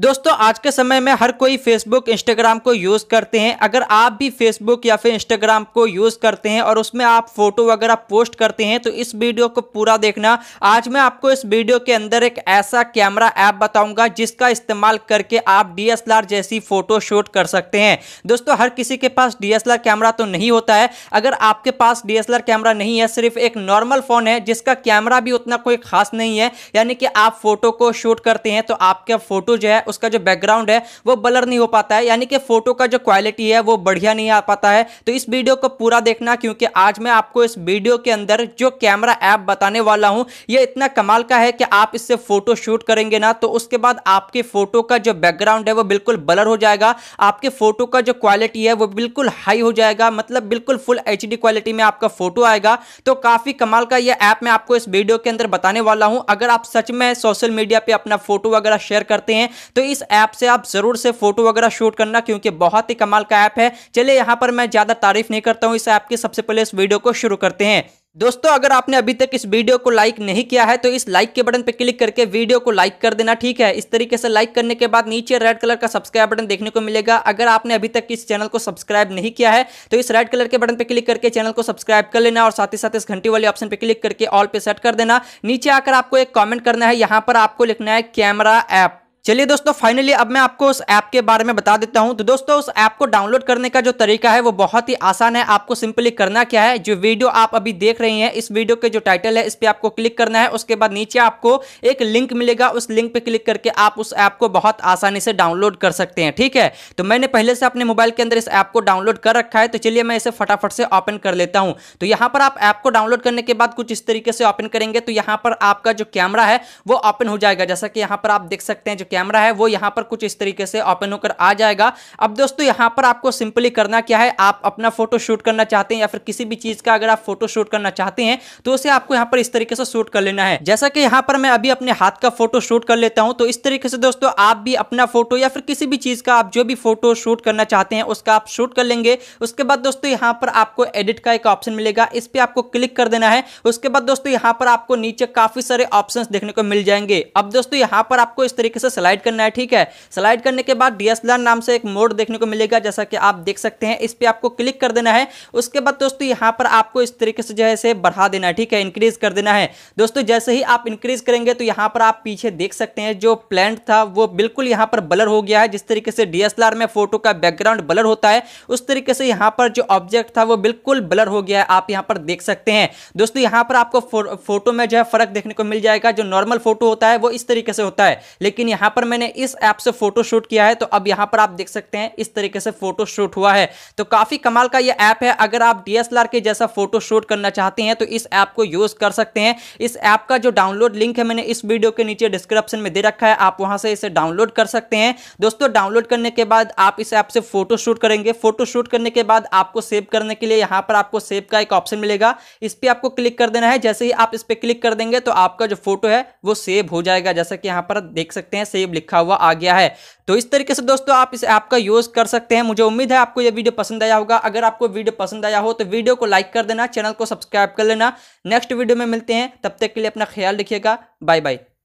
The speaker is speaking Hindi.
दोस्तों आज के समय में हर कोई फेसबुक इंस्टाग्राम को यूज़ करते हैं अगर आप भी फेसबुक या फिर इंस्टाग्राम को यूज़ करते हैं और उसमें आप फोटो वगैरह पोस्ट करते हैं तो इस वीडियो को पूरा देखना आज मैं आपको इस वीडियो के अंदर एक ऐसा कैमरा ऐप बताऊंगा जिसका इस्तेमाल करके आप डी जैसी फ़ोटो शूट कर सकते हैं दोस्तों हर किसी के पास डी कैमरा तो नहीं होता है अगर आपके पास डी कैमरा नहीं है सिर्फ एक नॉर्मल फ़ोन है जिसका कैमरा भी उतना कोई खास नहीं है यानी कि आप फोटो को शूट करते हैं तो आपका फ़ोटो जो है उसका जो बैकग्राउंड है वो बलर नहीं हो पाता है यानी कि फोटो का जो क्वालिटी है वो बढ़िया नहीं आ पाता है तो इस वीडियो को पूरा देखना क्योंकि आज मैं आपको इस वीडियो के अंदर जो कैमरा ऐप बताने वाला हूं ये इतना कमाल का है कि आप इससे फोटो शूट करेंगे ना तो उसके बाद आपके फोटो का जो बैकग्राउंड है वो बिल्कुल बलर हो जाएगा आपके फोटो का जो क्वालिटी है वो बिल्कुल हाई हो जाएगा मतलब बिल्कुल फुल एच क्वालिटी में आपका फोटो आएगा तो काफी कमाल का यह ऐप मैं आपको इस वीडियो के अंदर बताने वाला हूं अगर आप सच में सोशल मीडिया पर अपना फोटो वगैरह शेयर करते हैं तो इस ऐप से आप जरूर से फोटो वगैरह शूट करना क्योंकि बहुत ही कमाल का ऐप है चलिए यहाँ पर मैं ज़्यादा तारीफ नहीं करता हूँ इस ऐप की सबसे पहले इस वीडियो को शुरू करते हैं दोस्तों अगर आपने अभी तक इस वीडियो को लाइक नहीं किया है तो इस लाइक के बटन पर क्लिक करके वीडियो को लाइक कर देना ठीक है इस तरीके से लाइक करने के बाद नीचे रेड कलर का सब्सक्राइब बटन देखने को मिलेगा अगर आपने अभी तक इस चैनल को सब्सक्राइब नहीं किया है तो इस रेड कलर के बटन पर क्लिक करके चैनल को सब्सक्राइब कर लेना और साथ ही साथ इस घंटी वाले ऑप्शन पर क्लिक करके ऑल पे सेट कर देना नीचे आकर आपको एक कॉमेंट करना है यहाँ पर आपको लिखना है कैमरा ऐप चलिए दोस्तों फाइनली अब मैं आपको उस ऐप के बारे में बता देता हूं तो दोस्तों उस ऐप को डाउनलोड करने का जो तरीका है वो बहुत ही आसान है आपको सिंपली करना क्या है जो वीडियो आप अभी देख रहे हैं इस वीडियो के जो टाइटल है इस पर आपको क्लिक करना है उसके बाद नीचे आपको एक लिंक मिलेगा उस लिंक पर क्लिक करके आप उस ऐप को बहुत आसानी से डाउनलोड कर सकते हैं ठीक है तो मैंने पहले से अपने मोबाइल के अंदर इस ऐप को डाउनलोड कर रखा है तो चलिए मैं इसे फटाफट से ओपन कर लेता हूँ तो यहाँ पर आप ऐप को डाउनलोड करने के बाद कुछ इस तरीके से ओपन करेंगे तो यहाँ पर आपका जो कैमरा है वो ओपन हो जाएगा जैसा कि यहाँ पर आप देख सकते हैं जो कैमरा है वो यहाँ पर कुछ इस तरीके से ओपन होकर आ जाएगा अब दोस्तों यहाँ पर आपको सिंपली करना क्या है आप अपना फोटो शूट करना चाहते हैं या फिर किसी भी चीज का अगर आप फोटो शूट करना चाहते हैं तो उसे आपको यहाँ पर इस तरीके से शूट कर लेना है जैसा कि यहाँ पर मैं अभी अपने हाथ का फोटो शूट कर लेता हूँ तो इस तरीके से दोस्तों आप भी अपना फोटो या फिर किसी भी चीज का आप जो भी फोटो शूट करना चाहते हैं उसका आप शूट कर लेंगे उसके बाद दोस्तों यहाँ पर आपको एडिट का एक ऑप्शन मिलेगा इस पर आपको क्लिक कर देना है उसके बाद दोस्तों यहाँ पर आपको नीचे काफी सारे ऑप्शन देखने को मिल जाएंगे अब दोस्तों यहाँ पर आपको इस तरीके से स्लाइड करना है ठीक है स्लाइड करने के बाद डीएसएलआर नाम से एक मोड देखने को मिलेगा जैसा कि आप देख सकते हैं इस पर आपको क्लिक कर देना है उसके बाद दोस्तों यहाँ पर आपको इस तरीके से जो है इसे बढ़ा देना है ठीक है इंक्रीज कर देना है दोस्तों जैसे ही आप इंक्रीज करेंगे तो यहाँ पर आप पीछे देख सकते हैं जो प्लैंड था वो बिल्कुल यहाँ पर ब्लर हो गया है जिस तरीके से डीएसएलआर में फोटो का बैकग्राउंड बलर होता है उस तरीके से यहाँ पर जो ऑब्जेक्ट था वो बिल्कुल ब्लर हो गया है आप यहाँ पर देख सकते हैं दोस्तों यहाँ पर आपको फोटो में जो है फर्क देखने को मिल जाएगा जो नॉर्मल फोटो होता है वो इस तरीके से होता है लेकिन यहाँ यहां पर मैंने इस ऐप से फोटो शूट किया है तो अब यहां पर आप देख सकते हैं इस तरीके से फोटो शूट हुआ है तो काफ़ी कमाल का यह ऐप है अगर आप डीएसएलआर के जैसा फोटो शूट करना चाहते हैं तो इस ऐप को यूज़ कर सकते हैं इस ऐप का जो डाउनलोड लिंक है मैंने इस वीडियो के नीचे डिस्क्रिप्शन में दे रखा है आप वहां से इसे डाउनलोड कर सकते हैं दोस्तों डाउनलोड करने के बाद आप इस ऐप से फोटो शूट करेंगे फोटो शूट करने के बाद आपको सेव करने के लिए यहां पर आपको सेव का एक ऑप्शन मिलेगा इस पर आपको क्लिक कर देना है जैसे ही आप इस पर क्लिक कर देंगे तो आपका जो फोटो है वो सेव हो जाएगा जैसा कि यहां पर देख सकते हैं सेब लिखा हुआ आ गया है तो इस तरीके से दोस्तों आप इस ऐप का यूज़ कर सकते हैं मुझे उम्मीद है आपको यह वीडियो पसंद आया होगा अगर आपको वीडियो पसंद आया हो तो वीडियो को लाइक कर देना चैनल को सब्सक्राइब कर लेना नेक्स्ट वीडियो में मिलते हैं तब तक के लिए अपना ख्याल रखिएगा बाय बाय